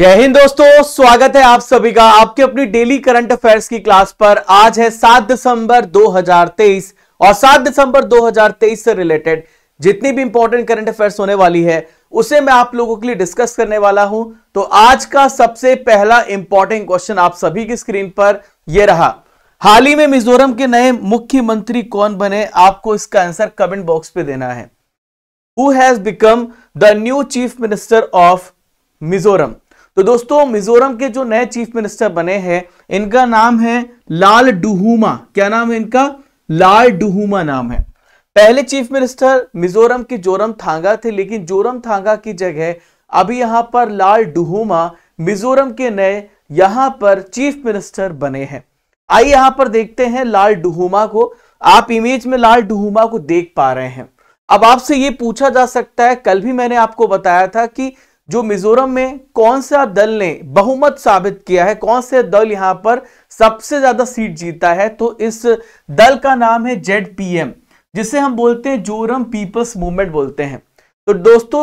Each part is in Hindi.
जय हिंद दोस्तों स्वागत है आप सभी का आपके अपनी डेली करंट अफेयर्स की क्लास पर आज है 7 दिसंबर 2023 और 7 दिसंबर 2023 से रिलेटेड जितनी भी इंपॉर्टेंट करंट अफेयर्स होने वाली है उसे मैं आप लोगों के लिए डिस्कस करने वाला हूं तो आज का सबसे पहला इंपॉर्टेंट क्वेश्चन आप सभी की स्क्रीन पर यह रहा हाल ही में मिजोरम के नए मुख्यमंत्री कौन बने आपको इसका आंसर कमेंट बॉक्स पे देना है who has become the new chief minister of Mizoram तो दोस्तों मिजोरम के जो नए चीफ मिनिस्टर बने हैं इनका नाम है लाल डुहुमा क्या नाम है इनका लाल डुहुमा नाम है पहले चीफ मिनिस्टर मिजोरम के जोरम थांगा थे लेकिन जोरम थांगा की जगह अभी यहां पर लाल डुहुमा मिजोरम के नए यहां पर चीफ मिनिस्टर बने हैं आइए यहां पर देखते हैं लाल डुहुमा को आप इमेज में लाल डुहुमा को देख पा रहे हैं अब आपसे ये पूछा जा सकता है कल भी मैंने आपको बताया था कि जो मिजोरम में कौन सा दल ने बहुमत साबित किया है कौन सा दल यहां पर सबसे ज्यादा सीट जीता है तो इस दल का नाम है जेड जिसे हम बोलते हैं जोरम पीपल्स मूवमेंट बोलते हैं तो दोस्तों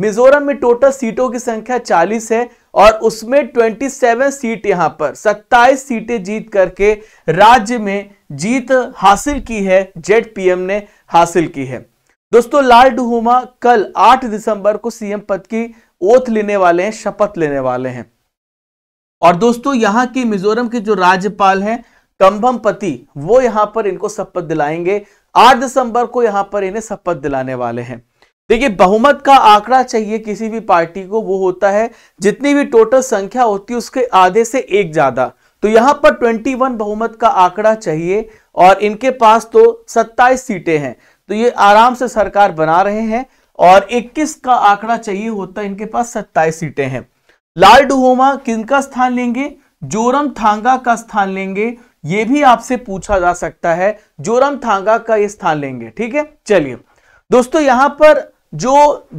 मिजोरम में टोटल सीटों की संख्या 40 है और उसमें 27 सीट यहां पर 27 सीटें जीत करके राज्य में जीत हासिल की है जेड पीएम ने हासिल की है दोस्तों लाल डुहुमा कल 8 दिसंबर को सीएम पद की ओथ लेने वाले हैं शपथ लेने वाले हैं और दोस्तों यहाँ की मिजोरम के जो राज्यपाल हैं कंभम पति वो यहां पर इनको शपथ दिलाएंगे आठ दिसंबर को यहाँ पर इन्हें शपथ दिलाने वाले हैं देखिए बहुमत का आंकड़ा चाहिए किसी भी पार्टी को वो होता है जितनी भी टोटल संख्या होती है उसके आधे से एक ज्यादा तो यहां पर 21 बहुमत का आंकड़ा चाहिए और इनके पास तो 27 सीटें हैं तो ये आराम से सरकार बना रहे हैं और 21 का आंकड़ा चाहिए होता है इनके पास सत्ताईस सीटें हैं लाल डुहोमा किनका स्थान लेंगे जोरम थांगा का स्थान लेंगे ये भी आपसे पूछा जा सकता है जोरम थांगा का ये स्थान लेंगे ठीक है चलिए दोस्तों यहां पर जो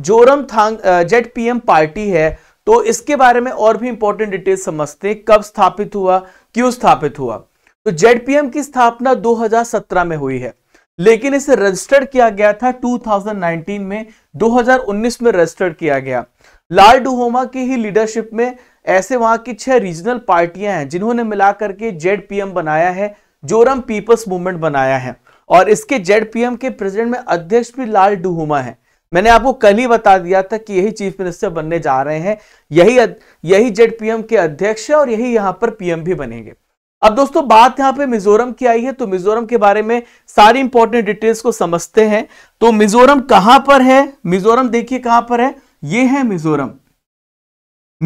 जोरम थांग जेट पीएम पार्टी है तो इसके बारे में और भी इंपॉर्टेंट डिटेल समझते हैं कब स्थापित हुआ क्यों स्थापित हुआ तो जेडपीएम की स्थापना 2017 में हुई है लेकिन इसे रजिस्टर्ड किया गया था 2019 में 2019 में रजिस्टर्ड किया गया लाल डुहोमा की ही लीडरशिप में ऐसे वहां की छह रीजनल पार्टियां हैं जिन्होंने मिलाकर के जेड बनाया है जोरम पीपल्स मूवमेंट बनाया है और इसके जेड के प्रेसिडेंट में अध्यक्ष भी लाल डुहुमा है मैंने आपको कल ही बता दिया था कि यही चीफ मिनिस्टर बनने जा रहे हैं यही यही जेड के अध्यक्ष है और यही यहां पर पीएम भी बनेंगे अब दोस्तों बात यहां पे मिजोरम की आई है तो मिजोरम के बारे में सारी इंपॉर्टेंट डिटेल्स को समझते हैं तो मिजोरम कहां पर है मिजोरम देखिए कहां पर है ये है मिजोरम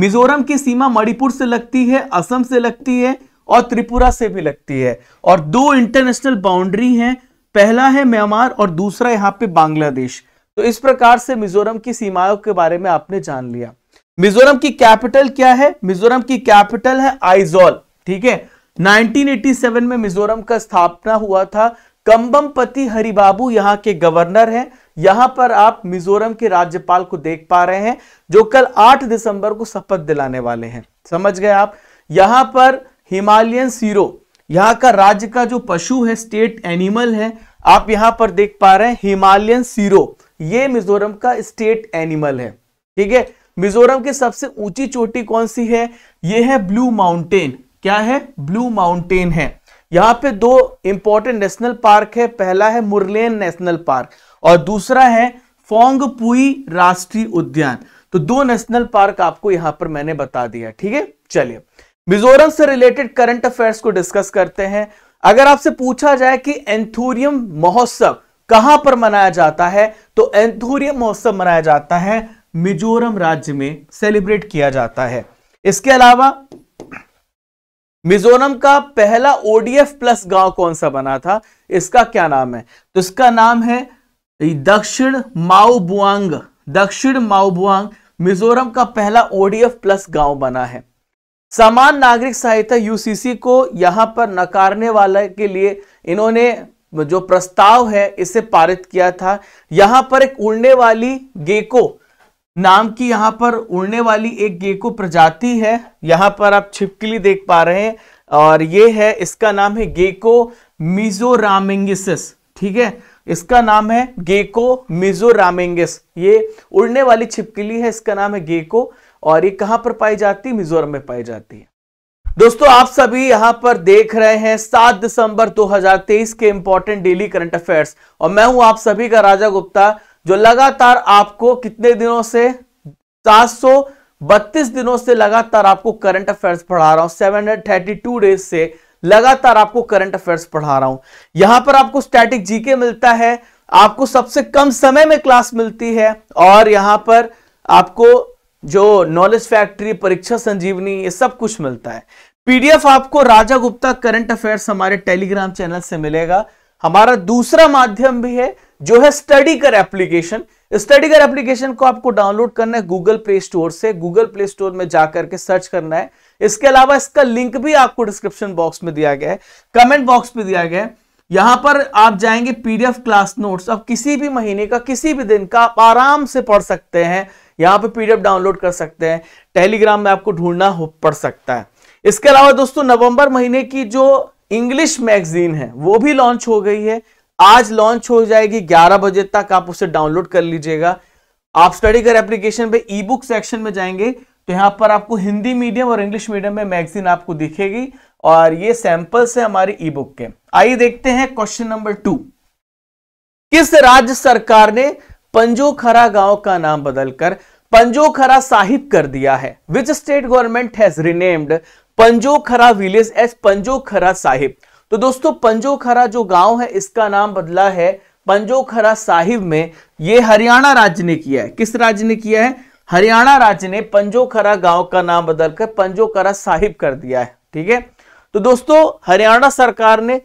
मिजोरम की सीमा मणिपुर से लगती है असम से लगती है और त्रिपुरा से भी लगती है और दो इंटरनेशनल बाउंड्री है पहला है म्यांमार और दूसरा यहां पर बांग्लादेश तो इस प्रकार से मिजोरम की सीमाओं के बारे में आपने जान लिया मिजोरम की कैपिटल क्या है मिजोरम की कैपिटल है आइजॉल ठीक है 1987 में मिजोरम का स्थापना हुआ था कंबमपति हरिबाबू यहां के गवर्नर हैं यहां पर आप मिजोरम के राज्यपाल को देख पा रहे हैं जो कल 8 दिसंबर को शपथ दिलाने वाले हैं समझ गए आप यहां पर हिमालयन सीरो यहां का राज्य का जो पशु है स्टेट एनिमल है आप यहां पर देख पा रहे हैं हिमालयन सीरो ये मिजोरम का स्टेट एनिमल है ठीक है मिजोरम की सबसे ऊंची चोटी कौन सी है यह है ब्लू माउंटेन क्या है ब्लू माउंटेन है यहाँ पे दो इंपॉर्टेंट नेशनल पार्क है पहला है मुरलेन नेशनल पार्क और दूसरा है फोंगपुई राष्ट्रीय उद्यान तो दो नेशनल पार्क आपको यहां पर मैंने बता दिया ठीक है चलिए मिजोरम से रिलेटेड करंट अफेयर्स को डिस्कस करते हैं अगर आपसे पूछा जाए कि एंथोरियम महोत्सव कहां पर मनाया जाता है तो एंथोरियम महोत्सव मनाया जाता है मिजोरम राज्य में सेलिब्रेट किया जाता है इसके अलावा मिजोरम का पहला ओडीएफ प्लस गांव कौन सा बना था इसका क्या नाम है तो इसका नाम है दक्षिण माओबुआंग दक्षिण माओबुआंग मिजोरम का पहला ओडीएफ प्लस गांव बना है समान नागरिक सहायता यूसीसी को यहां पर नकारने वाले के लिए इन्होंने जो प्रस्ताव है इसे पारित किया था यहां पर एक उड़ने वाली गेको नाम की यहां पर उड़ने वाली एक गेको प्रजाति है यहां पर आप छिपकली देख पा रहे हैं और ये है इसका नाम है गेको मिजोरामेंगिस ठीक है इसका नाम है गेको मिजोरामेंगिस ये उड़ने वाली छिपकली है इसका नाम है गेको और ये कहां पर पाई जाती है मिजोरम में पाई जाती है दोस्तों आप सभी यहां पर देख रहे हैं 7 दिसंबर 2023 के इंपॉर्टेंट डेली करंट अफेयर्स और मैं हूं आप सभी का राजा गुप्ता जो लगातार आपको कितने दिनों से सात बत्तीस दिनों से लगातार आपको करंट अफेयर्स पढ़ा रहा हूं टू डेज से लगातार आपको करंट अफेयर्स पढ़ा रहा हूं यहां पर आपको स्टैटिक जीके मिलता है आपको सबसे कम समय में क्लास मिलती है और यहां पर आपको जो नॉलेज फैक्ट्री परीक्षा संजीवनी ये सब कुछ मिलता है पीडीएफ आपको राजा गुप्ता करंट अफेयर्स हमारे टेलीग्राम चैनल से मिलेगा हमारा दूसरा माध्यम भी है जो है स्टडी कर एप्लीकेशन स्टडी कर एप्लीकेशन को आपको डाउनलोड करना है गूगल प्ले स्टोर से गूगल प्ले स्टोर में जाकर के सर्च करना है इसके अलावा इसका लिंक भी आपको डिस्क्रिप्शन बॉक्स में दिया गया है कमेंट बॉक्स में दिया गया है यहां पर आप जाएंगे पीडीएफ क्लास नोट्स आप किसी भी महीने का किसी भी दिन का आप आराम से पढ़ सकते हैं यहां पे पीडीएफ डाउनलोड कर सकते हैं टेलीग्राम में आपको ढूंढना हो पड़ सकता है इसके अलावा दोस्तों नवंबर महीने की जो इंग्लिश मैगजीन है वो भी लॉन्च हो गई है आज लॉन्च हो जाएगी 11 बजे तक आप उसे डाउनलोड कर लीजिएगा आप स्टडी कर एप्लीकेशन पे ई बुक सेक्शन में जाएंगे तो यहाँ पर आपको हिंदी मीडियम और इंग्लिश मीडियम में मैगजीन आपको दिखेगी और ये सैंपल्स है हमारी ई बुक के आइए देखते हैं क्वेश्चन नंबर टू किस राज्य सरकार ने पंजोखरा गांव का नाम बदलकर पंजोखरा साहिब कर दिया है which state government has renamed Panjokhra village as Panjokhra Sahib तो दोस्तों पंजोखरा जो गांव है इसका नाम बदला है पंजोखरा साहिब में यह हरियाणा राज्य ने किया है किस राज्य ने किया है हरियाणा राज्य ने पंजोखरा गांव का नाम बदलकर पंजोखरा साहिब कर दिया है ठीक है तो दोस्तों हरियाणा सरकार ने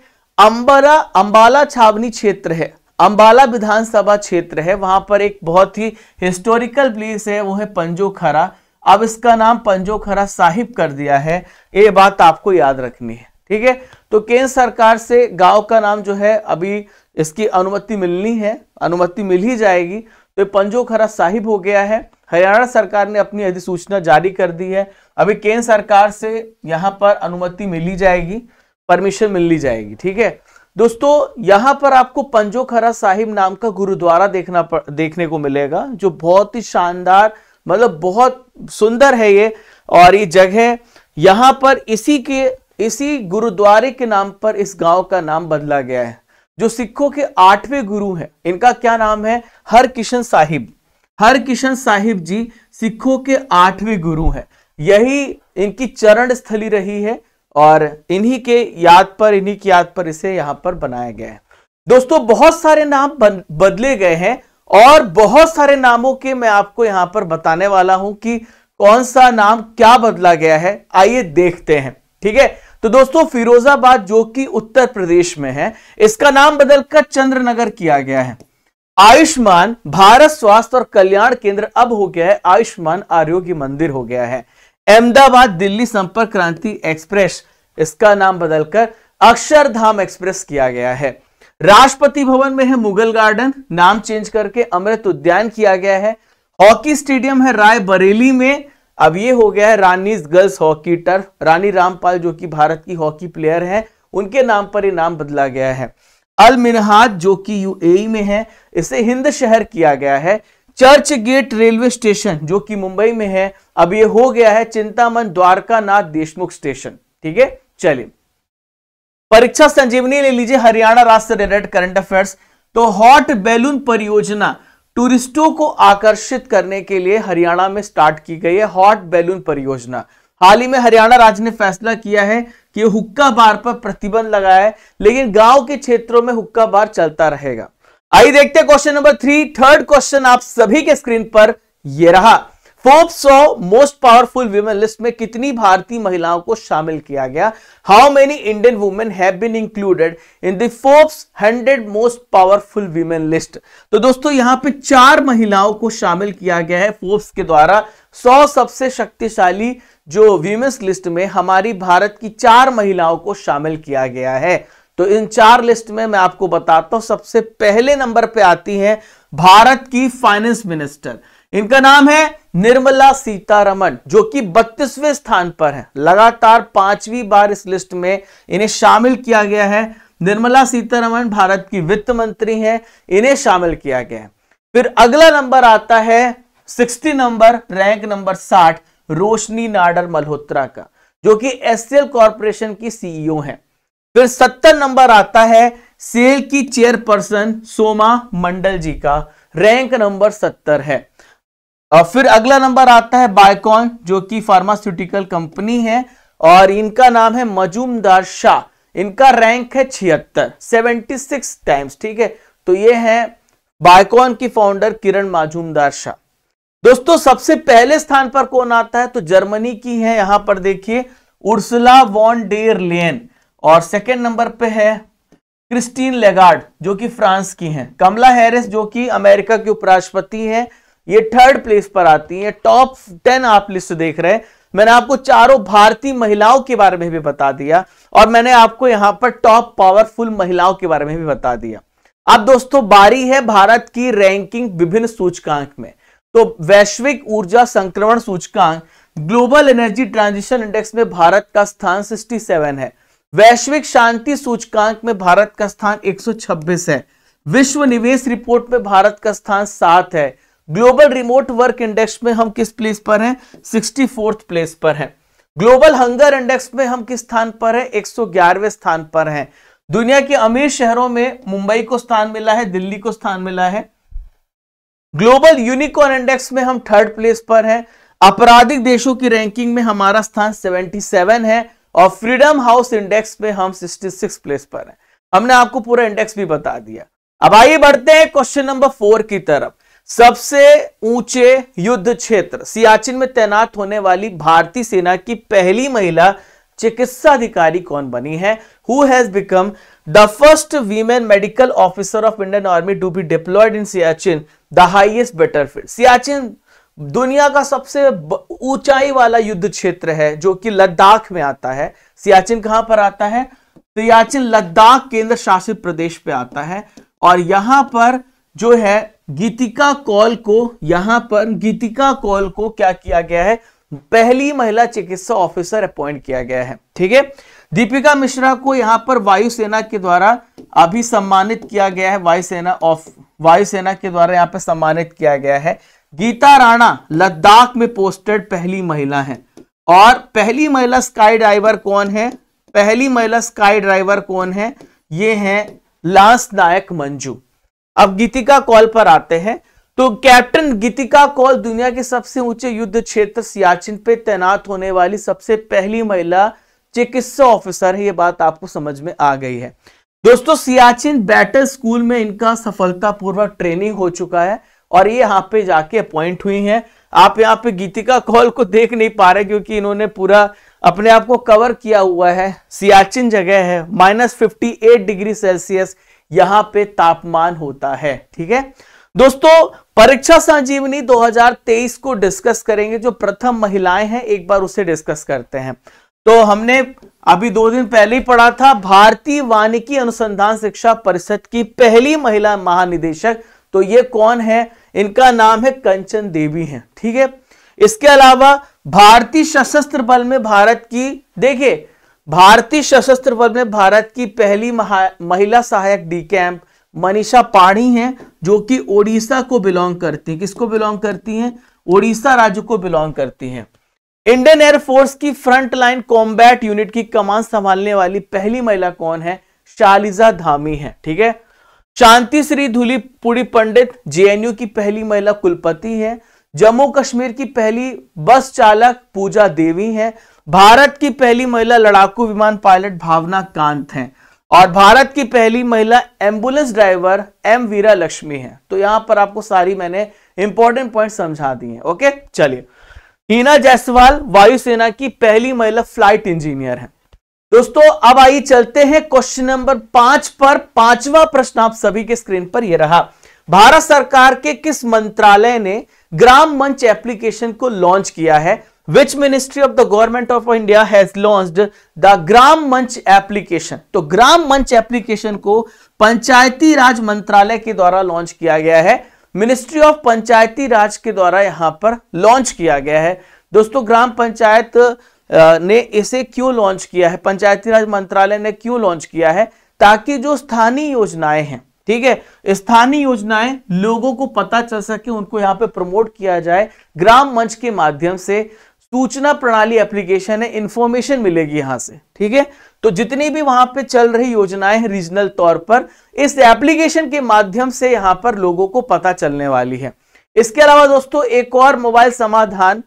अंबाला अंबाला छावनी क्षेत्र है अंबाला विधानसभा क्षेत्र है वहां पर एक बहुत ही हिस्टोरिकल प्लेस है वो है पंजोखरा अब इसका नाम पंजोखरा साहिब कर दिया है ये बात आपको याद रखनी है ठीक है तो केंद्र सरकार से गांव का नाम जो है अभी इसकी अनुमति मिलनी है अनुमति मिल ही जाएगी तो पंजोखरा साहिब हो गया है हरियाणा सरकार ने अपनी अधिसूचना जारी कर दी है अभी केंद्र सरकार से यहाँ पर अनुमति मिली जाएगी परमिशन मिल ली जाएगी ठीक है दोस्तों यहाँ पर आपको पंजोखरा साहिब नाम का गुरुद्वारा देखना पर, देखने को मिलेगा जो बहुत ही शानदार मतलब बहुत सुंदर है ये और ये जगह यहाँ पर इसी के इसी गुरुद्वारे के नाम पर इस गांव का नाम बदला गया है जो सिखों के आठवें गुरु हैं इनका क्या नाम है हर किशन साहिब हर किशन साहिब जी सिखों के आठवें गुरु हैं यही इनकी चरण स्थली रही है और इन्हीं के याद पर इन्हीं की याद पर इसे यहां पर बनाया गया है दोस्तों बहुत सारे नाम बदले गए हैं और बहुत सारे नामों के मैं आपको यहां पर बताने वाला हूं कि कौन सा नाम क्या बदला गया है आइए देखते हैं ठीक है तो दोस्तों फिरोजाबाद जो कि उत्तर प्रदेश में है इसका नाम बदलकर चंद्रनगर किया गया है आयुष्मान भारत स्वास्थ्य और कल्याण केंद्र अब हो गया है आयुष्मान आरोग्य मंदिर हो गया है अहमदाबाद दिल्ली संपर्क क्रांति एक्सप्रेस इसका नाम बदलकर अक्षरधाम एक्सप्रेस किया गया है राष्ट्रपति भवन में है मुगल गार्डन नाम चेंज करके अमृत उद्यान किया गया है हॉकी स्टेडियम है राय बरेली में अब ये हो गया है Rani's girls hockey turf Rani Rampal जो कि भारत की हॉकी प्लेयर है उनके नाम पर यह नाम बदला गया है अल मिनहाज जो कि यूएई में है इसे हिंद शहर किया गया है चर्च गेट रेलवे स्टेशन जो कि मुंबई में है अब ये हो गया है चिंतामन द्वारका नाथ देशमुख स्टेशन ठीक है चलिए परीक्षा संजीवनी ले लीजिए हरियाणा राष्ट्र रिलेटेड करंट अफेयर्स तो हॉट बैलून परियोजना टूरिस्टों को आकर्षित करने के लिए हरियाणा में स्टार्ट की गई है हॉट बैलून परियोजना हाल ही में हरियाणा राज्य ने फैसला किया है कि हुक्का बार पर प्रतिबंध लगाया है लेकिन गांव के क्षेत्रों में हुक्का बार चलता रहेगा आइए देखते हैं question number three third question आप सभी के स्क्रीन पर यह रहा फोर्ब सौ मोस्ट पावरफुल वुमेन लिस्ट में कितनी भारतीय महिलाओं को शामिल किया गया how many Indian women have been included in the Forbes most powerful women list तो दोस्तों यहां पे चार महिलाओं को शामिल किया गया है फोर्ब्स के द्वारा सौ सबसे शक्तिशाली जो वीमेंस लिस्ट में हमारी भारत की चार महिलाओं को शामिल किया गया है तो इन चार लिस्ट में मैं आपको बताता हूं सबसे पहले नंबर पे आती है भारत की फाइनेंस मिनिस्टर इनका नाम है निर्मला सीतारमन जो कि बत्तीसवें स्थान पर है लगातार पांचवी बार इस लिस्ट में इन्हें शामिल किया गया है निर्मला सीतारमन भारत की वित्त मंत्री हैं इन्हें शामिल किया गया है फिर अगला नंबर आता है सिक्सटी नंबर रैंक नंबर साठ रोशनी नाडर मल्होत्रा का जो कि एस कॉरपोरेशन की सीईओ e है फिर सत्तर नंबर आता है सेल की चेयरपर्सन सोमा मंडल जी का रैंक नंबर सत्तर है फिर अगला नंबर आता है बायकॉन जो कि फार्मास्यूटिकल कंपनी है और इनका नाम है मजूमदार शाह इनका रैंक है छिहत्तर सेवेंटी सिक्स टाइम्स ठीक है तो ये है बायकॉन की फाउंडर किरण माजूमदार शाह दोस्तों सबसे पहले स्थान पर कौन आता है तो जर्मनी की है यहां पर देखिए उर्सला वॉन डेर लेन और सेकेंड नंबर पे है क्रिस्टीन लेगार्ड जो कि फ्रांस की हैं कमला हैरिस जो कि अमेरिका की उपराष्ट्रपति है ये थर्ड प्लेस पर आती है टॉप टेन आप लिस्ट देख रहे हैं मैंने आपको चारों भारतीय महिलाओं के बारे में भी बता दिया और मैंने आपको यहां पर टॉप पावरफुल महिलाओं के बारे में भी बता दिया अब दोस्तों बारी है भारत की रैंकिंग विभिन्न सूचकांक में तो वैश्विक ऊर्जा संक्रमण सूचकांक ग्लोबल एनर्जी ट्रांजिशन इंडेक्स में भारत का स्थान 67 है वैश्विक शांति सूचकांक में भारत का स्थान 126 है विश्व निवेश रिपोर्ट में भारत का स्थान सात है ग्लोबल रिमोट वर्क इंडेक्स में हम किस प्लेस पर हैं सिक्सटी फोर्थ प्लेस पर हैं ग्लोबल हंगर इंडेक्स में हम किस स्थान पर हैं 111वें स्थान पर हैं दुनिया के अमीर शहरों में मुंबई को स्थान मिला है दिल्ली को स्थान मिला है ग्लोबल यूनिकॉर्न इंडेक्स में हम थर्ड प्लेस पर हैं आपराधिक देशों की रैंकिंग में हमारा स्थान 77 है और फ्रीडम हाउस इंडेक्स में हम 66 प्लेस पर हैं हमने आपको पूरा इंडेक्स भी बता दिया अब आइए बढ़ते हैं क्वेश्चन नंबर फोर की तरफ सबसे ऊंचे युद्ध क्षेत्र सियाचिन में तैनात होने वाली भारतीय सेना की पहली महिला चिकित्सा अधिकारी कौन बनी है who has become the first women medical officer of Indian army to be deployed in Siachen the highest battle field Siachen दुनिया का सबसे ऊंचाई वाला युद्ध क्षेत्र है जो कि लद्दाख में आता है सियाचिन कहां पर आता है सियाचिन लद्दाख केंद्र शासित प्रदेश पे आता है और यहां पर जो है गीतिका कौल को यहां पर गीतिका कौल को क्या किया गया है पहली महिला चिकित्सा ऑफिसर अपॉइंट किया गया है ठीक है दीपिका मिश्रा को यहां पर वायुसेना के द्वारा अभी सम्मानित किया गया है वायुसेना ऑफ वायुसेना के द्वारा यहां पर सम्मानित किया गया है गीता राणा लद्दाख में पोस्टेड पहली महिला है और पहली महिला स्काई ड्राइवर कौन है पहली महिला स्काई ड्राइवर कौन है ये है लांस नायक मंजू अब गीतिका कॉल पर आते हैं तो कैप्टन गीतिका कॉल दुनिया के सबसे ऊंचे युद्ध क्षेत्र सियाचिन पे तैनात होने वाली सबसे पहली महिला चिकित्सा ऑफिसर है ये बात आपको समझ में आ गई है दोस्तों सियाचिन बैटल स्कूल में इनका सफलतापूर्वक ट्रेनिंग हो चुका है और ये यहाँ पे जाके अपॉइंट हुई हैं आप यहाँ पे गीतिका कॉल को देख नहीं पा रहे क्योंकि इन्होंने पूरा अपने आप को कवर किया हुआ है सियाचिन जगह है minus fifty eight degree Celsius यहां पे तापमान होता है ठीक है दोस्तों परीक्षा संजीवनी 2023 को डिस्कस करेंगे जो प्रथम महिलाएं हैं एक बार उसे डिस्कस करते हैं तो हमने अभी दो दिन पहले ही पढ़ा था भारतीय वानिकी अनुसंधान शिक्षा परिषद की पहली महिला महानिदेशक तो ये कौन है इनका नाम है कंचन देवी है ठीक है इसके अलावा भारतीय सशस्त्र बल में भारत की देखिए भारतीय सशस्त्र बल में भारत की पहली महिला सहायक डी कैंप मनीषा पाणी हैं जो कि ओडिशा को बिलोंग करती हैं किसको बिलोंग करती हैं ओडिशा राज्य को बिलोंग करती हैं इंडियन एयरफोर्स की फ्रंट लाइन कॉम्बैट यूनिट की कमान संभालने वाली पहली महिला कौन है शालिजा धामी है ठीक है शांति श्री पुरी पंडित जेएनयू की पहली महिला कुलपति है जम्मू कश्मीर की पहली बस चालक पूजा देवी है भारत की पहली महिला लड़ाकू विमान पायलट भावना कांत हैं और भारत की पहली महिला ambulance driver M Veera Lakshmi है तो यहां पर आपको सारी मैंने इंपॉर्टेंट पॉइंट समझा दी है ओके चलिए हीना जायसवाल वायुसेना की पहली महिला फ्लाइट इंजीनियर है दोस्तों अब आइए चलते हैं क्वेश्चन नंबर पांच पर पांचवा प्रश्न आप सभी के स्क्रीन पर यह रहा भारत सरकार के किस मंत्रालय ने ग्राम मंच एप्लीकेशन को लॉन्च किया है which ministry of the government of india has launched the gram manch application तो ग्राम मंच एप्लीकेशन को पंचायती राज मंत्रालय के द्वारा लॉन्च किया गया है मिनिस्ट्री ऑफ पंचायती राज के द्वारा यहां पर लॉन्च किया गया है दोस्तों ग्राम पंचायत ने इसे क्यों लॉन्च किया है पंचायती राज मंत्रालय ने क्यों लॉन्च किया है ताकि जो स्थानीय योजनाएं हैं ठीक है स्थानीय योजनाएं लोगों को पता चल सके उनको यहाँ पे प्रमोट किया जाए ग्राम मंच के माध्यम से सूचना प्रणाली एप्लीकेशन है इंफॉर्मेशन मिलेगी यहां से ठीक है तो जितनी भी वहां पे चल रही योजनाएं हैं रीजनल तौर पर इस एप्लीकेशन के माध्यम से यहां पर लोगों को पता चलने वाली है इसके अलावा दोस्तों एक और मोबाइल समाधान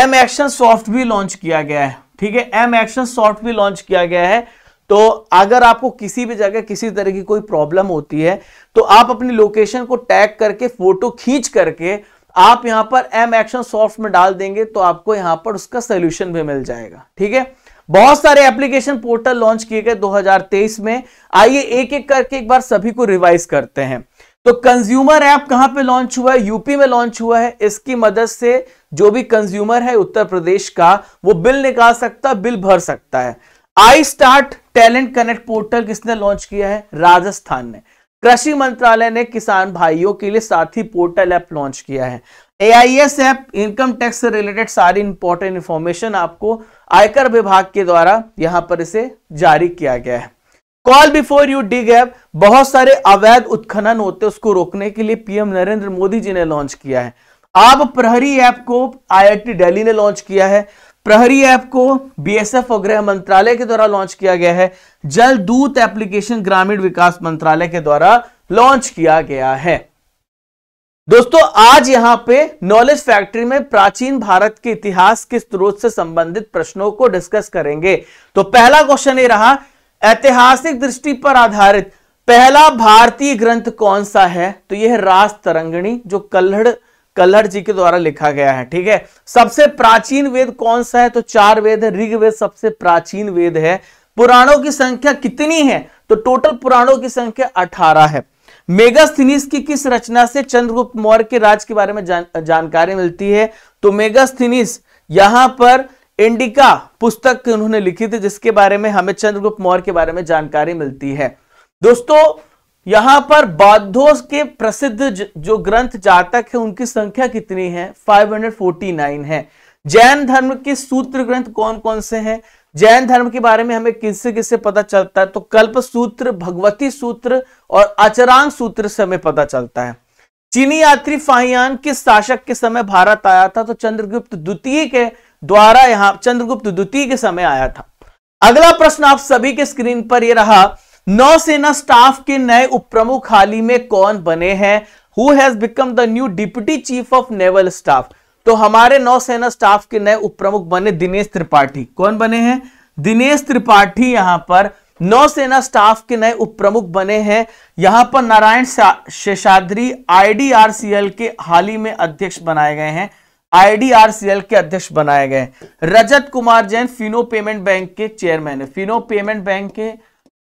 एम एक्शन सॉफ्ट भी लॉन्च किया गया है ठीक है एम एक्शन सॉफ्ट भी लॉन्च किया गया है तो अगर आपको किसी भी जगह किसी तरह की कोई प्रॉब्लम होती है तो आप अपनी लोकेशन को टैग करके फोटो खींच करके आप यहां पर एम एक्शन सॉफ्ट में डाल देंगे तो आपको यहां पर उसका सोल्यूशन भी मिल जाएगा ठीक है बहुत सारे एप्लीकेशन पोर्टल लॉन्च किए गए 2023 में आइए एक एक करके एक बार सभी को रिवाइज करते हैं तो कंज्यूमर ऐप कहां पे लॉन्च हुआ है यूपी में लॉन्च हुआ है इसकी मदद से जो भी कंज्यूमर है उत्तर प्रदेश का वो बिल निकाल सकता है बिल भर सकता है I start talent connect portal किसने लॉन्च किया है राजस्थान ने कृषि मंत्रालय ने किसान भाइयों के लिए साथी पोर्टल ऐप लॉन्च किया है A I S app income tax से रिलेटेड सारी इंपॉर्टेंट इंफॉर्मेशन आपको आयकर विभाग के द्वारा यहां पर इसे जारी किया गया है कॉल बिफोर यू डिग गैप बहुत सारे अवैध उत्खनन होते उसको रोकने के लिए पीएम नरेंद्र मोदी जी ने लॉन्च किया है आप प्रहरी ऐप को आईआईटी दिल्ली ने लॉन्च किया है प्रहरी ऐप को बीएसएफ और गृह मंत्रालय के द्वारा लॉन्च किया गया है जल दूत एप्लीकेशन ग्रामीण विकास मंत्रालय के द्वारा लॉन्च किया गया है दोस्तों आज यहां पे नॉलेज फैक्ट्री में प्राचीन भारत के इतिहास के स्रोत से संबंधित प्रश्नों को डिस्कस करेंगे तो पहला क्वेश्चन ये रहा ऐतिहासिक दृष्टि पर आधारित पहला भारतीय ग्रंथ कौन सा है तो यह रास तरंगणी जो कल्हड़ कलर जी के द्वारा लिखा गया है ठीक है सबसे प्राचीन वेद कौन सा है तो चार वेद है ऋग्वेद सबसे प्राचीन वेद है पुराणों की संख्या कितनी है तो टोटल पुराणों की संख्या अठारह है मेगास्थिनिस की किस रचना से चंद्रगुप्त मौर्य के राज के बारे में जान, जानकारी मिलती है तो मेगास्थिनिस यहां पर इंडिका पुस्तक उन्होंने लिखी थी जिसके बारे में हमें चंद्रगुप्त मौर्य के बारे में जानकारी मिलती है दोस्तों यहां पर बौद्धों के प्रसिद्ध जो ग्रंथ जातक है उनकी संख्या कितनी है 549 है जैन धर्म के सूत्र ग्रंथ कौन कौन से हैं जैन धर्म के बारे में हमें किससे किससे पता चलता है तो कल्प सूत्र भगवती सूत्र और अचरांग सूत्र से हमें पता चलता है चीनी यात्री फाहियान किस शासक के समय भारत आया था तो चंद्रगुप्त द्वितीय के द्वारा यहां चंद्रगुप्त द्वितीय के समय आया था अगला प्रश्न आप सभी के स्क्रीन पर यह रहा नौसेना स्टाफ के नए उप प्रमुख हाल ही में कौन बने हैं who has become the new deputy chief of naval staff तो हमारे नौसेना स्टाफ के नए उपप्रमुख बने दिनेश त्रिपाठी कौन बने हैं दिनेश त्रिपाठी यहां पर नौसेना स्टाफ के नए उप प्रमुख बने हैं यहां पर नारायण शेषाद्री आईडीआरसीएल के हाल ही में अध्यक्ष बनाए गए हैं आईडीआरसीएल के अध्यक्ष बनाए गए रजत कुमार जैन फिनो पेमेंट बैंक के चेयरमैन है फिनो पेमेंट बैंक के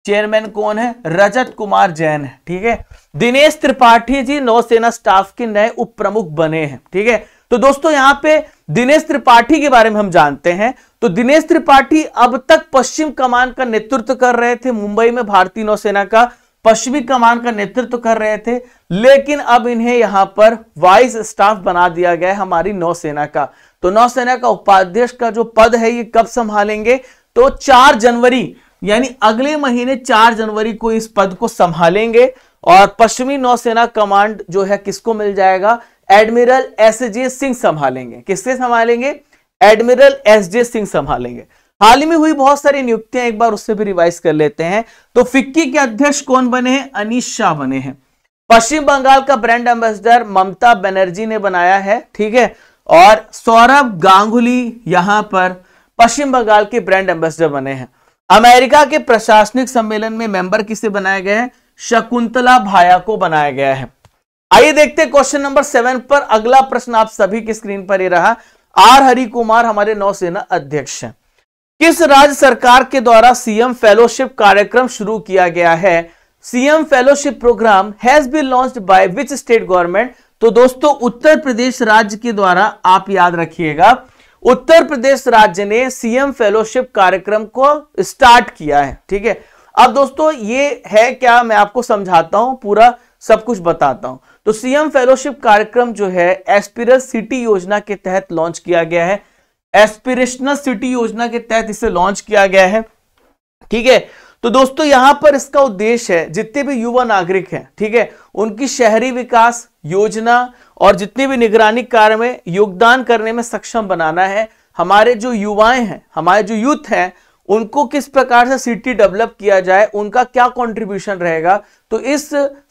चेयरमैन कौन है रजत कुमार जैन है ठीक है दिनेश त्रिपाठी जी नौसेना स्टाफ के नए उप प्रमुख बने हैं ठीक है तो दोस्तों यहाँ पे दिनेश त्रिपाठी के बारे में हम जानते हैं तो दिनेश त्रिपाठी अब तक पश्चिम कमान का नेतृत्व कर रहे थे मुंबई में भारतीय नौसेना का पश्चिमी कमान का नेतृत्व कर रहे थे लेकिन अब इन्हें यहां पर वाइस स्टाफ बना दिया गया है हमारी नौसेना का तो नौसेना का उपाध्यक्ष का जो पद है ये कब संभालेंगे तो 4 जनवरी यानी अगले महीने चार जनवरी को इस पद को संभालेंगे और पश्चिमी नौसेना कमांड जो है किसको मिल जाएगा एडमिरल एस जे सिंह संभालेंगे किससे संभालेंगे एडमिरल एस जे सिंह संभालेंगे हाल ही में हुई बहुत सारी नियुक्तियां एक बार उससे भी रिवाइज कर लेते हैं तो फिक्की के अध्यक्ष कौन बने हैं अनिश शाह बने हैं पश्चिम बंगाल का ब्रांड एम्बेसडर ममता बनर्जी ने बनाया है ठीक है और सौरभ गांगुली यहां पर पश्चिम बंगाल के ब्रांड एम्बेसडर बने हैं अमेरिका के प्रशासनिक सम्मेलन में मेंबर किसे बनाए गए हैं शकुंतला भाया को बनाया गया है आइए देखते क्वेश्चन नंबर सेवन पर अगला प्रश्न आप सभी की स्क्रीन पर ही रहा आर हरि कुमार हमारे नौसेना अध्यक्ष हैं किस राज्य सरकार के द्वारा सीएम फेलोशिप कार्यक्रम शुरू किया गया है CM fellowship programme has been launch by which state government तो दोस्तों उत्तर प्रदेश राज्य के द्वारा आप याद रखिएगा उत्तर प्रदेश राज्य ने सीएम फेलोशिप कार्यक्रम को स्टार्ट किया है ठीक है अब दोस्तों ये है क्या मैं आपको समझाता हूं पूरा सब कुछ बताता हूं तो सीएम फेलोशिप कार्यक्रम जो है एस्पिरल सिटी योजना के तहत लॉन्च किया गया है एस्पिरेशनल सिटी योजना के तहत इसे लॉन्च किया गया है ठीक है तो दोस्तों यहां पर इसका उद्देश्य है जितने भी युवा नागरिक हैं ठीक है उनकी शहरी विकास योजना और जितने भी निगरानी कार्य में योगदान करने में सक्षम बनाना है हमारे जो युवाएं हैं हमारे जो यूथ हैं उनको किस प्रकार से सिटी डेवलप किया जाए उनका क्या कंट्रीब्यूशन रहेगा तो इस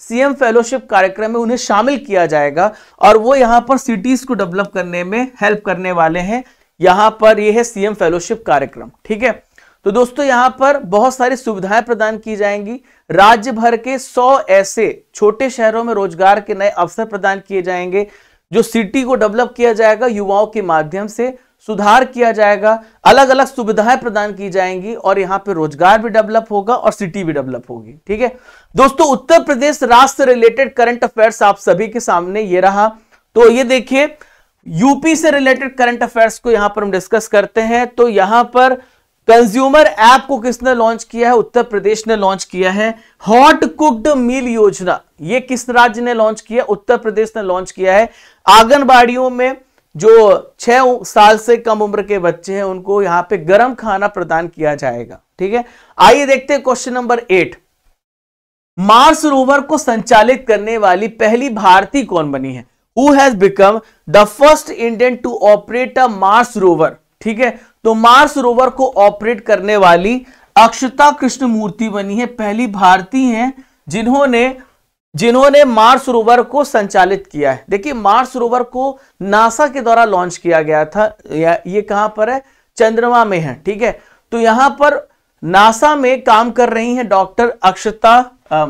सीएम फेलोशिप कार्यक्रम में उन्हें शामिल किया जाएगा और वो यहां पर सिटीज को डेवलप करने में हेल्प करने वाले हैं यहां पर यह है सीएम फेलोशिप कार्यक्रम ठीक है तो दोस्तों यहां पर बहुत सारी सुविधाएं प्रदान की जाएंगी राज्य भर के 100 ऐसे छोटे शहरों में रोजगार के नए अवसर प्रदान किए जाएंगे जो सिटी को डेवलप किया जाएगा युवाओं के माध्यम से सुधार किया जाएगा अलग अलग सुविधाएं प्रदान की जाएंगी और यहां पे रोजगार भी डेवलप होगा और सिटी भी डेवलप होगी ठीक है दोस्तों उत्तर प्रदेश राष्ट्र से रिलेटेड करंट अफेयर्स आप सभी के सामने ये रहा तो ये देखिए यूपी से रिलेटेड करंट अफेयर्स को यहां पर हम डिस्कस करते हैं तो यहां पर कंज्यूमर ऐप को किसने लॉन्च किया है उत्तर प्रदेश ने लॉन्च किया है हॉट कुक्ड मील योजना ये किस राज्य ने लॉन्च किया उत्तर प्रदेश ने लॉन्च किया है आंगनबाड़ियों में जो छह साल से कम उम्र के बच्चे हैं उनको यहां पे गर्म खाना प्रदान किया जाएगा ठीक है आइए देखते हैं question number eight Mars rover को संचालित करने वाली पहली भारतीय कौन बनी है who has become the first Indian to operate a Mars rover ठीक है तो मार्स रोवर को ऑपरेट करने वाली अक्षता कृष्ण मूर्ति बनी है पहली भारतीय हैं जिन्होंने जिन्होंने मार्स रोवर को संचालित किया है देखिए मार्स रोवर को नासा के द्वारा लॉन्च किया गया था या ये कहां पर है चंद्रमा में है ठीक है तो यहां पर नासा में काम कर रही हैं डॉक्टर अक्षता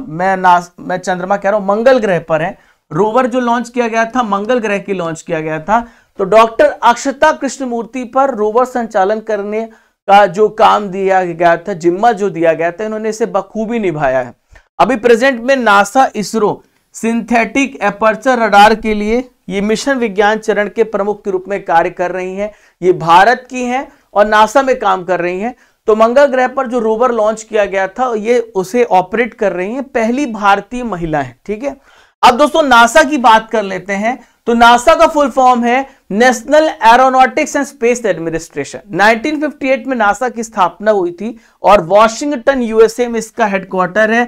मैं नास मैं चंद्रमा कह रहा हूं मंगल ग्रह पर है रोवर जो लॉन्च किया गया था मंगल ग्रह की लॉन्च किया गया था तो डॉक्टर अक्षता कृष्णमूर्ति पर रोवर संचालन करने का जो काम दिया गया था जिम्मा जो दिया गया था इन्होंने इसे बखूबी निभाया है अभी प्रेजेंट में NASA ISRO synthetic aperture radar के लिए ये मिशन विज्ञान चरण के प्रमुख के रूप में कार्य कर रही हैं ये भारत की हैं और नासा में काम कर रही हैं तो मंगल ग्रह पर जो रोवर लॉन्च किया गया था ये उसे ऑपरेट कर रही हैं पहली भारतीय महिला है ठीक है अब दोस्तों नासा की बात कर लेते हैं तो नासा का फुल फॉर्म है national aeronautics and space administration 1958 में नासा की स्थापना हुई थी और वॉशिंगटन यूएसए में इसका हेडक्वार्टर है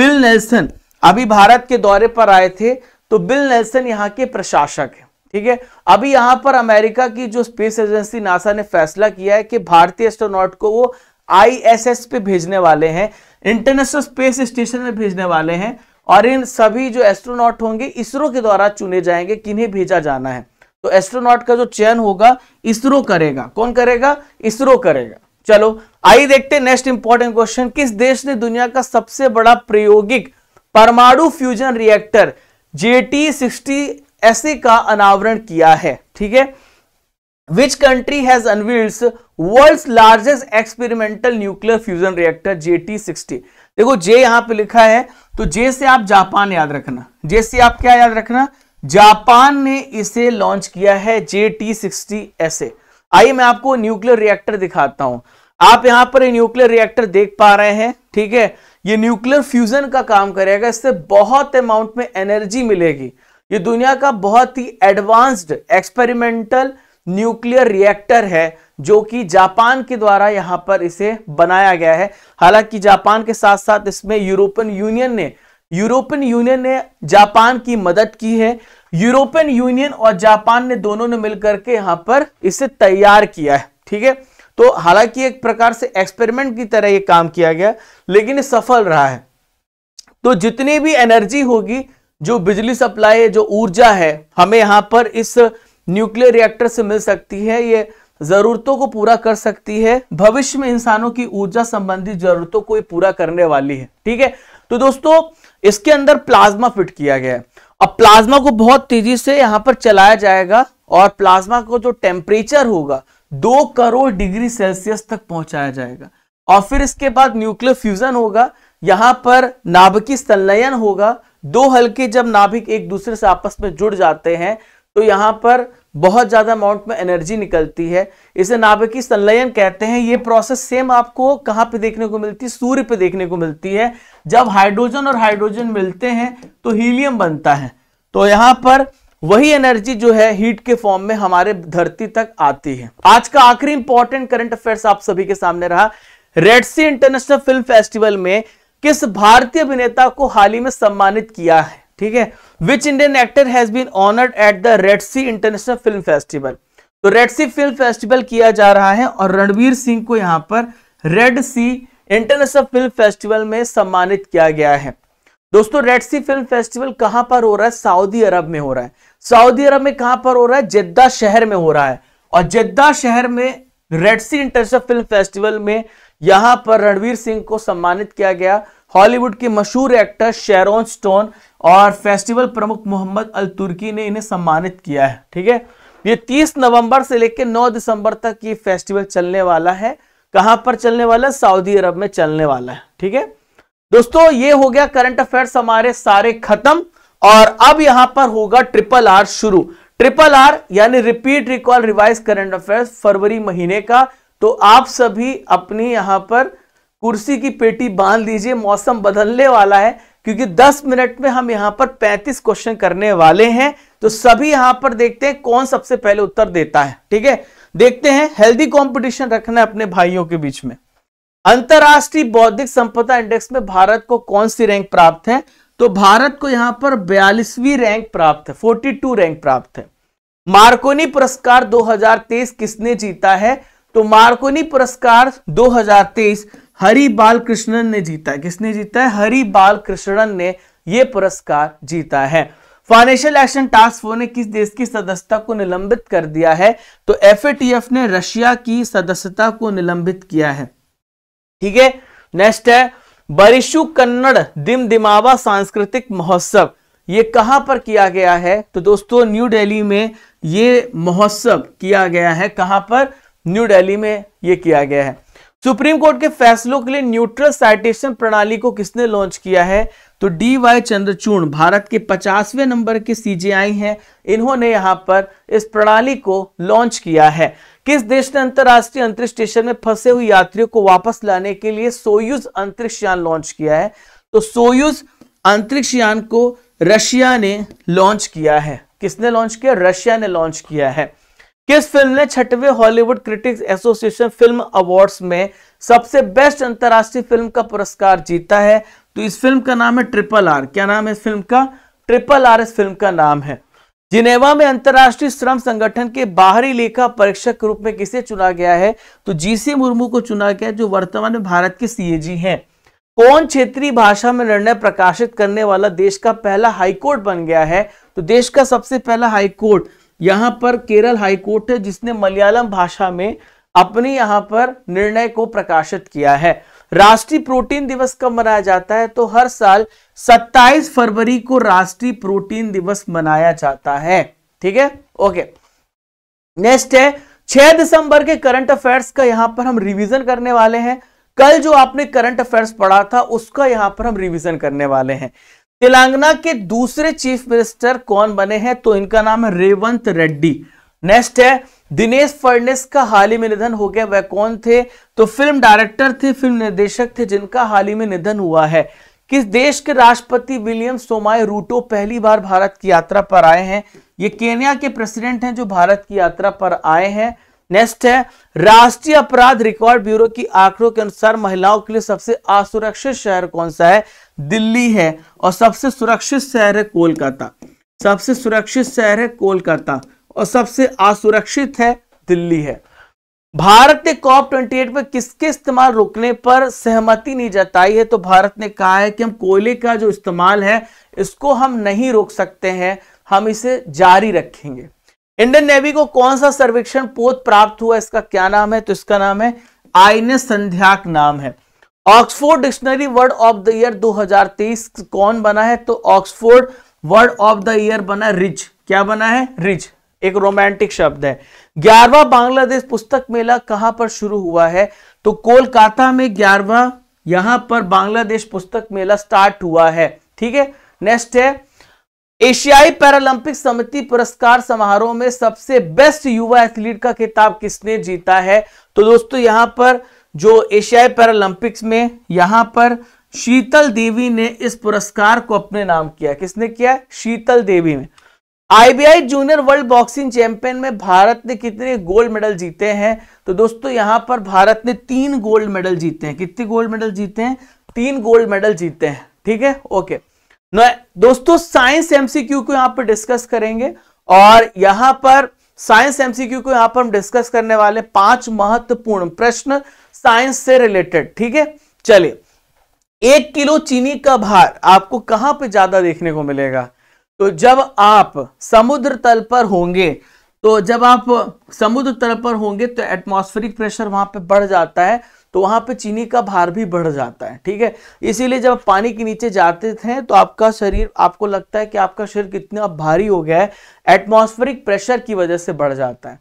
बिल नेल्सन अभी भारत के दौरे पर आए थे तो बिल नेल्सन यहां के प्रशासक है ठीक है अभी यहां पर अमेरिका की जो स्पेस एजेंसी नासा ने फैसला किया है कि भारतीय एस्ट्रोनॉट को वो आई पे भेजने वाले हैं इंटरनेशनल स्पेस स्टेशन में भेजने वाले हैं और इन सभी जो एस्ट्रोनॉट होंगे इसरो के द्वारा चुने जाएंगे किन्हें भेजा जाना है तो एस्ट्रोनॉट का जो चयन होगा इसरो करेगा कौन करेगा इसरो करेगा चलो आइए देखते हैं नेक्स्ट इंपॉर्टेंट क्वेश्चन किस देश ने दुनिया का सबसे बड़ा प्रायोगिक परमाणु fusion reactor JT sixty S का अनावरण किया है ठीक है which country has unveiled world largest experimental nuclear fusion reactor JT sixty देखो जे यहां पे लिखा है तो जे से आप जापान याद रखना जे से आप क्या याद रखना जापान ने इसे लॉन्च किया है J T sixty S A आइए मैं आपको न्यूक्लियर रिएक्टर दिखाता हूं आप यहां पर न्यूक्लियर रिएक्टर देख पा रहे हैं ठीक है ये न्यूक्लियर फ्यूजन का काम करेगा इससे बहुत अमाउंट में एनर्जी मिलेगी ये दुनिया का बहुत ही एडवांस्ड एक्सपेरिमेंटल न्यूक्लियर रिएक्टर है जो कि जापान के द्वारा यहां पर इसे बनाया गया है हालांकि जापान के साथ साथ इसमें यूरोपियन यूनियन ने यूरोपियन यूनियन ने जापान की मदद की है यूरोपियन यूनियन और जापान ने दोनों ने मिलकर के यहाँ पर इसे तैयार किया है ठीक है तो हालांकि एक प्रकार से एक्सपेरिमेंट की तरह ये काम किया गया लेकिन सफल रहा है तो जितनी भी एनर्जी होगी जो बिजली सप्लाई जो ऊर्जा है हमें यहां पर इस न्यूक्लियर रिएक्टर से मिल सकती है ये जरूरतों को पूरा कर सकती है भविष्य में इंसानों की ऊर्जा संबंधी जरूरतों को पूरा करने वाली है ठीक है तो दोस्तों इसके अंदर प्लाज्मा फिट किया गया है अब प्लाज्मा को बहुत तेजी से यहां पर चलाया जाएगा और प्लाज्मा को जो टेम्परेचर होगा दो करोड़ डिग्री सेल्सियस तक पहुंचाया जाएगा और फिर इसके बाद न्यूक्लियर फ्यूजन होगा यहां पर नाभिकी संलयन होगा दो हल्के जब नाभिक एक दूसरे से आपस में जुड़ जाते हैं तो यहां पर बहुत ज़्यादा अमाउंट में एनर्जी निकलती है इसे नाभिकीय संलयन कहते हैं ये प्रोसेस सेम आपको कहां पे देखने को मिलती है सूर्य पे देखने को मिलती है जब हाइड्रोजन और हाइड्रोजन मिलते हैं तो हीलियम बनता है तो यहां पर वही एनर्जी जो है हीट के फॉर्म में हमारे धरती तक आती है आज का आखिरी इंपॉर्टेंट करंट अफेयर्स आप सभी के सामने रहा Red Sea International Film Festival में किस भारतीय अभिनेता को हाल ही में सम्मानित किया है ठीक है which Indian actor has been honoured at the Red Sea International Film Festival तो रेड सी फिल्म फेस्टिवल किया जा रहा है और रणवीर सिंह को यहां पर Red Sea International Film Festival में सम्मानित किया गया है दोस्तों रेड सी फिल्म फेस्टिवल कहां पर हो रहा है सऊदी अरब में हो रहा है सऊदी अरब में कहां पर हो रहा है जेद्दा शहर में हो रहा है और जेद्दा शहर में Red Sea International Film Festival में यहां पर रणवीर सिंह को सम्मानित किया गया हॉलीवुड के मशहूर एक्टर शेरोन स्टोन और फेस्टिवल प्रमुख मोहम्मद अल तुर्की ने इन्हें सम्मानित किया है ठीक है ये 30 नवंबर से लेकर 9 दिसंबर तक ये फेस्टिवल चलने वाला है कहां पर चलने वाला है सऊदी अरब में चलने वाला है ठीक है दोस्तों ये हो गया करंट अफेयर्स हमारे सारे खत्म और अब यहां पर होगा ट्रिपल आर शुरू ट्रिपल आर यानी repeat recall revise current affairs फरवरी महीने का तो आप सभी अपनी यहां पर कुर्सी की पेटी बांध लीजिए मौसम बदलने वाला है क्योंकि 10 मिनट में हम यहां पर 35 क्वेश्चन करने वाले हैं तो सभी यहां पर देखते हैं कौन सबसे पहले उत्तर देता है ठीक है देखते हैं हेल्दी कंपटीशन रखना है अपने भाइयों के बीच में अंतरराष्ट्रीय बौद्धिक संपदा इंडेक्स में भारत को कौन सी रैंक प्राप्त है तो भारत को यहां पर बयालीसवीं रैंक प्राप्त है फोर्टी रैंक प्राप्त है मार्कोनी पुरस्कार दो किसने जीता है तो मार्कोनी पुरस्कार दो हरि बाल कृष्णन ने जीता है किसने जीता है हरि बाल कृष्णन ने यह पुरस्कार जीता है फाइनेंशियल एक्शन टास्क फोर्स ने किस देश की सदस्यता को निलंबित कर दिया है तो एफ ने रशिया की सदस्यता को निलंबित किया है ठीक है नेक्स्ट है बरिशु कन्नड़ दिम दिमावा सांस्कृतिक महोत्सव ये कहां पर किया गया है तो दोस्तों न्यू दिल्ली में ये महोत्सव किया गया है कहाँ पर न्यू दिल्ली में ये किया गया है सुप्रीम कोर्ट के फैसलों के लिए न्यूट्रल साइटेशन प्रणाली को किसने लॉन्च किया है तो डी वाई चंद्रचूड़ भारत के पचासवें नंबर के सीजेआई हैं इन्होंने यहां पर इस प्रणाली को लॉन्च किया है किस देश ने अंतरराष्ट्रीय अंतरिक्ष स्टेशन में फंसे हुए यात्रियों को वापस लाने के लिए सोयुज अंतरिक्ष यान लॉन्च किया है तो सोयुज अंतरिक्ष यान को रशिया ने लॉन्च किया है किसने लॉन्च किया रशिया ने लॉन्च किया है किस फिल्म ने छठवें Hollywood Critics Association film awards में सबसे बेस्ट अंतरराष्ट्रीय फिल्म का पुरस्कार जीता है तो इस फिल्म का नाम है ट्रिपल आर क्या नाम है इस फिल्म का ट्रिपल आर इस फिल्म का नाम है जिनेवा में अंतर्राष्ट्रीय श्रम संगठन के बाहरी लेखा परीक्षक के रूप में किसे चुना गया है तो जीसी मुर्मू को चुना गया जो वर्तमान में भारत के सीएजी हैं कौन क्षेत्रीय भाषा में निर्णय प्रकाशित करने वाला देश का पहला हाईकोर्ट बन गया है तो देश का सबसे पहला हाईकोर्ट यहां पर केरल हाईकोर्ट है जिसने मलयालम भाषा में अपने यहां पर निर्णय को प्रकाशित किया है राष्ट्रीय प्रोटीन दिवस कब मनाया जाता है तो हर साल 27 फरवरी को राष्ट्रीय प्रोटीन दिवस मनाया जाता है ठीक है ओके नेक्स्ट है 6 दिसंबर के करंट अफेयर्स का यहां पर हम रिवीजन करने वाले हैं कल जो आपने करंट अफेयर्स पढ़ा था उसका यहां पर हम रिवीजन करने वाले हैं तेलंगाना के दूसरे चीफ मिनिस्टर कौन बने हैं तो इनका नाम है रेवंत रेड्डी नेक्स्ट है दिनेश फडनेस का हाल ही में निधन हो गया वह कौन थे तो फिल्म डायरेक्टर थे फिल्म निर्देशक थे जिनका हाल ही में निधन हुआ है किस देश के राष्ट्रपति विलियम सोमाय रूटो पहली बार भारत की यात्रा पर आए हैं ये केन्या के प्रेसिडेंट हैं जो भारत की यात्रा पर आए हैं नेक्स्ट है राष्ट्रीय अपराध रिकॉर्ड ब्यूरो की आंकड़ों के अनुसार महिलाओं के लिए सबसे असुरक्षित शहर कौन सा है दिल्ली है और सबसे सुरक्षित शहर है कोलकाता सबसे सुरक्षित शहर है कोलकाता और सबसे असुरक्षित है दिल्ली है भारत ने कॉप ट्वेंटी एट में किसके इस्तेमाल रोकने पर सहमति नहीं जताई है तो भारत ने कहा है कि हम कोयले का जो इस्तेमाल है इसको हम नहीं रोक सकते हैं हम इसे जारी रखेंगे इंडियन नेवी को कौन सा सर्वेक्षण पोत प्राप्त हुआ इसका क्या नाम है तो इसका नाम है आईने संध्याक नाम है Oxford dictionary word of the year 2023 कौन बना है तो Oxford word of the year बना रिच क्या बना है रिच एक रोमांटिक शब्द है ग्यारहवा बांग्लादेश पुस्तक मेला कहां पर शुरू हुआ है तो कोलकाता में ग्यारहवा यहां पर बांग्लादेश पुस्तक मेला स्टार्ट हुआ है ठीक है नेक्स्ट है एशियाई पैरालंपिक समिति पुरस्कार समारोह में सबसे बेस्ट युवा एथलीट का खिताब किसने जीता है तो दोस्तों यहां पर जो एशियाई पैरालंपिक्स में यहां पर शीतल देवी ने इस पुरस्कार को अपने नाम किया किसने किया शीतल देवी में आईबीआई जूनियर वर्ल्ड बॉक्सिंग चैंपियन में भारत ने कितने गोल्ड मेडल जीते हैं तो दोस्तों यहां पर भारत ने तीन गोल्ड मेडल जीते हैं कितने गोल्ड मेडल जीते हैं तीन गोल्ड मेडल जीते हैं ठीक है ओके दोस्तों साइंस एमसीक्यू को यहां पर डिस्कस करेंगे और यहां पर साइंस एमसीक्यू को यहां पर हम डिस्कस करने वाले पांच महत्वपूर्ण प्रश्न साइंस से रिलेटेड ठीक है चलिए एक किलो चीनी का भार आपको कहां पे ज्यादा देखने को मिलेगा तो जब आप समुद्र तल पर होंगे तो जब आप समुद्र तल पर होंगे तो एटमॉस्फेरिक प्रेशर वहां पे बढ़ जाता है तो वहां पे चीनी का भार भी बढ़ जाता है ठीक है इसीलिए जब पानी के नीचे जाते थे तो आपका शरीर आपको लगता है कि आपका शरीर कितना भारी हो गया है एटमोस्फेरिक प्रेशर की वजह से बढ़ जाता है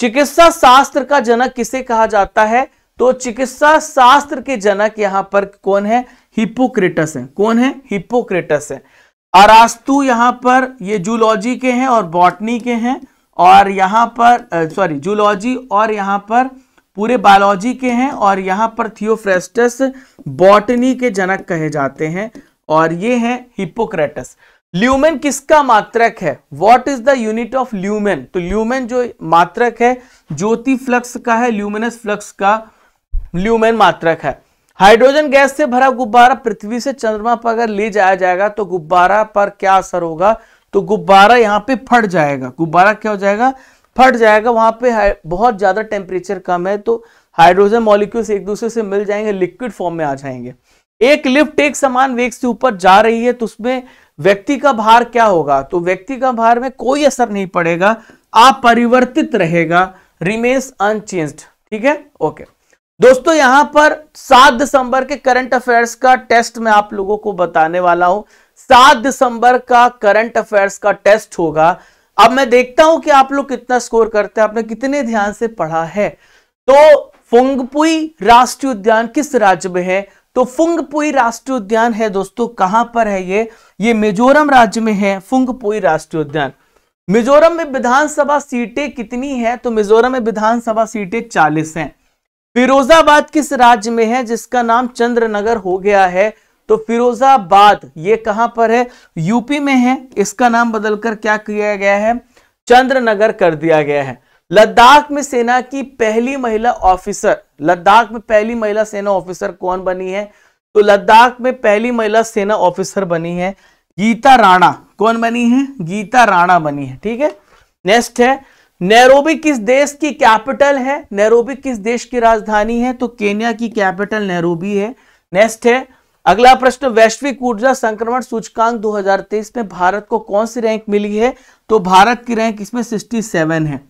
चिकित्सा शास्त्र का जनक किसे कहा जाता है तो चिकित्सा शास्त्र के जनक यहां पर कौन है हिपोक्रेटस है कौन है हिपोक्रेटस है अरास्तु यहाँ पर ये जूलॉजी के हैं और बॉटनी के हैं और यहां पर सॉरी जूलॉजी और यहां पर पूरे बायोलॉजी के हैं और यहां पर थियोफ्रेस्टस बॉटनी के जनक कहे जाते हैं और ये हैं हिपोक्रेटस ल्यूमेन किसका मात्रक है what is the unit of lumen तो ल्यूमेन जो मात्रक है ज्योति फ्लक्स का है ल्यूमिनस फ्लक्स का ल्यूमेन मात्रक है हाइड्रोजन गैस से भरा गुब्बारा पृथ्वी से चंद्रमा पर अगर ले जाया जाएगा तो गुब्बारा पर क्या असर होगा तो गुब्बारा यहाँ पे फट जाएगा गुब्बारा क्या हो जाएगा फट जाएगा वहां पे बहुत ज्यादा टेम्परेचर कम है तो हाइड्रोजन मॉलिक्यूल्स एक दूसरे से मिल जाएंगे लिक्विड फॉर्म में आ जाएंगे एक लिफ्ट एक समान वेग से ऊपर जा रही है तो उसमें व्यक्ति का भार क्या होगा तो व्यक्ति का भार में कोई असर नहीं पड़ेगा अपरिवर्तित रहेगा रिमेन्स अनचेंज ठीक है ओके okay. दोस्तों यहां पर सात दिसंबर के करंट अफेयर्स का टेस्ट मैं आप लोगों को बताने वाला हूं सात दिसंबर का करंट अफेयर्स का टेस्ट होगा अब मैं देखता हूं कि आप लोग कितना स्कोर करते हैं आपने कितने ध्यान से पढ़ा है तो फुंगपुई राष्ट्रीय उद्यान किस राज्य में है तो फुंगपुई राष्ट्रीय उद्यान है दोस्तों कहां पर है ये ये मिजोरम राज्य में है फुंगपुई राष्ट्रीय उद्यान मिजोरम में विधानसभा सीटें कितनी है तो मिजोरम में विधानसभा सीटें चालीस हैं फिरोजाबाद किस राज्य में है जिसका नाम चंद्रनगर हो गया है तो फिरोजाबाद ये कहां पर है यूपी में है इसका नाम बदलकर क्या किया गया है चंद्रनगर कर दिया गया है लद्दाख में सेना की पहली महिला ऑफिसर लद्दाख में पहली महिला सेना ऑफिसर कौन बनी है तो लद्दाख में पहली महिला सेना ऑफिसर बनी है गीता राणा कौन बनी है गीता राणा बनी है ठीक है नेक्स्ट है नैरोबी किस देश की कैपिटल है नैरोबी किस देश की राजधानी है तो केन्या की कैपिटल नैरोबी है नेक्स्ट है अगला प्रश्न वैश्विक ऊर्जा संक्रमण सूचकांक 2023 में भारत को कौन सी रैंक मिली है तो भारत की रैंक इसमें 67 है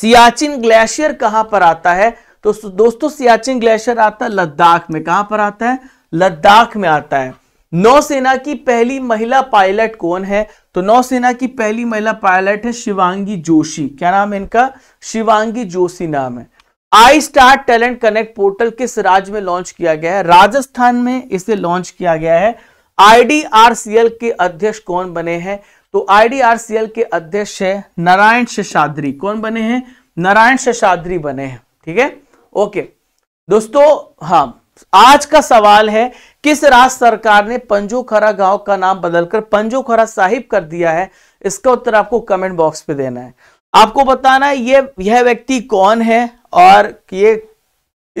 सियाचिन ग्लेशियर कहां पर आता है तो दोस्तों सियाचिन ग्लेशियर आता है लद्दाख में कहां पर आता है लद्दाख में आता है नौसेना की पहली महिला पायलट कौन है तो नौसेना की पहली महिला पायलट है शिवांगी जोशी क्या नाम है इनका शिवांगी जोशी नाम है I star talent connect portal किस राज्य में लॉन्च किया गया है राजस्थान में इसे लॉन्च किया गया है आईडीआरसीएल के अध्यक्ष कौन बने हैं तो आईडीआरसीएल के अध्यक्ष है नारायण शेषाद्री कौन बने हैं नारायण शेषाद्री बने हैं ठीक है ओके दोस्तों हाँ आज का सवाल है किस राज्य सरकार ने पंजोखरा गांव का नाम बदलकर पंजोखरा साहिब कर दिया है इसका उत्तर आपको कमेंट बॉक्स पे देना है आपको बताना है ये यह व्यक्ति कौन है और ये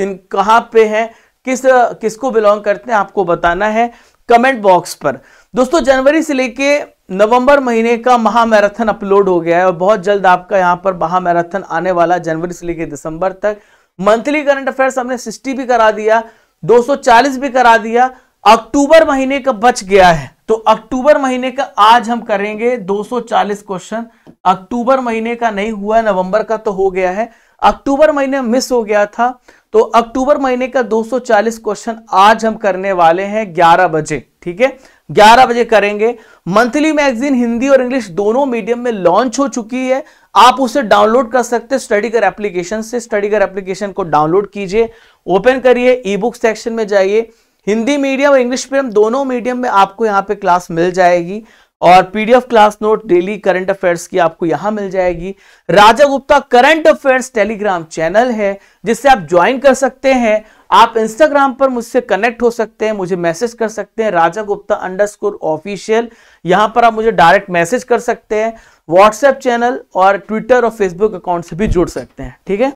इन कहां पे है किस किसको बिलोंग करते हैं आपको बताना है कमेंट बॉक्स पर दोस्तों जनवरी से लेके नवंबर महीने का महामैराथन अपलोड हो गया है और बहुत जल्द आपका यहां पर महामैराथन आने वाला जनवरी से लेके दिसंबर तक मंथली करंट अफेयर्स हमने सिस्टी भी करा दिया 240 भी करा दिया अक्टूबर महीने का बच गया है तो अक्टूबर महीने का आज हम करेंगे 240 क्वेश्चन अक्टूबर महीने का नहीं हुआ नवंबर का तो हो गया है अक्टूबर महीने मिस हो गया था तो अक्टूबर महीने का 240 क्वेश्चन आज हम करने वाले हैं 11 बजे ठीक है 11 बजे करेंगे मंथली मैगजीन हिंदी और इंग्लिश दोनों मीडियम में लॉन्च हो चुकी है आप उसे डाउनलोड कर सकते हैं स्टडी कर एप्लीकेशन से स्टडी कर एप्लीकेशन को डाउनलोड कीजिए ओपन करिए ई बुक सेक्शन में जाइए हिंदी मीडियम और इंग्लिश मीडियम दोनों मीडियम में आपको यहाँ पे क्लास मिल जाएगी और PDF class note daily current affairs की आपको यहां मिल जाएगी Raja Gupta current affairs Telegram channel है जिससे आप ज्वाइन कर सकते हैं आप इंस्टाग्राम पर मुझसे कनेक्ट हो सकते हैं मुझे मैसेज कर सकते हैं राजा गुप्ता अंडर ऑफिशियल यहां पर आप मुझे डायरेक्ट मैसेज कर सकते हैं व्हाट्सएप चैनल और ट्विटर और फेसबुक अकाउंट से भी जुड़ सकते हैं ठीक है